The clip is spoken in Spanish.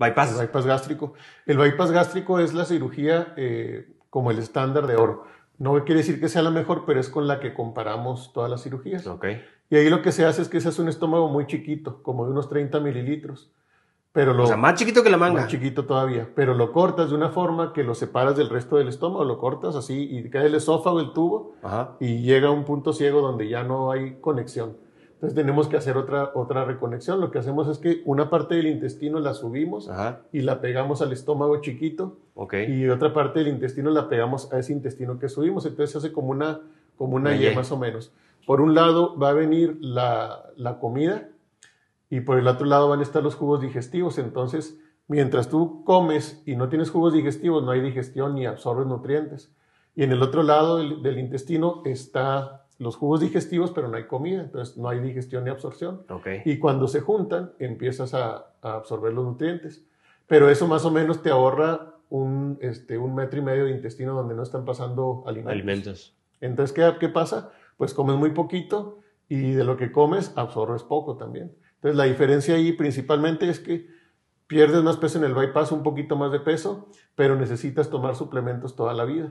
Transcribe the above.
Bypass. El bypass gástrico. El bypass gástrico es la cirugía eh, como el estándar de oro. No quiere decir que sea la mejor, pero es con la que comparamos todas las cirugías. Okay. Y ahí lo que se hace es que se hace un estómago muy chiquito, como de unos 30 mililitros. Pero lo, o sea, más chiquito que la manga. chiquito todavía. Pero lo cortas de una forma que lo separas del resto del estómago, lo cortas así y cae el esófago, el tubo, y llega a un punto ciego donde ya no hay conexión. Entonces tenemos que hacer otra, otra reconexión. Lo que hacemos es que una parte del intestino la subimos y la pegamos al estómago chiquito y otra parte del intestino la pegamos a ese intestino que subimos. Entonces se hace como una, como una Y más o menos. Por un lado va a venir la, la comida y por el otro lado van a estar los jugos digestivos. Entonces, mientras tú comes y no tienes jugos digestivos, no hay digestión ni absorbes nutrientes. Y en el otro lado del intestino está los jugos digestivos, pero no hay comida, entonces no hay digestión ni absorción. Y cuando se juntan, empiezas a, absorber los nutrientes. Pero eso más o menos te ahorra un, este, un metro y medio de intestino donde no están pasando alimentos. Entonces, ¿qué, ¿qué pasa? Pues comes muy poquito y de lo que comes absorbes poco también. Entonces, la diferencia ahí principalmente es que pierdes más peso en el bypass, un poquito más de peso, pero necesitas tomar suplementos toda la vida.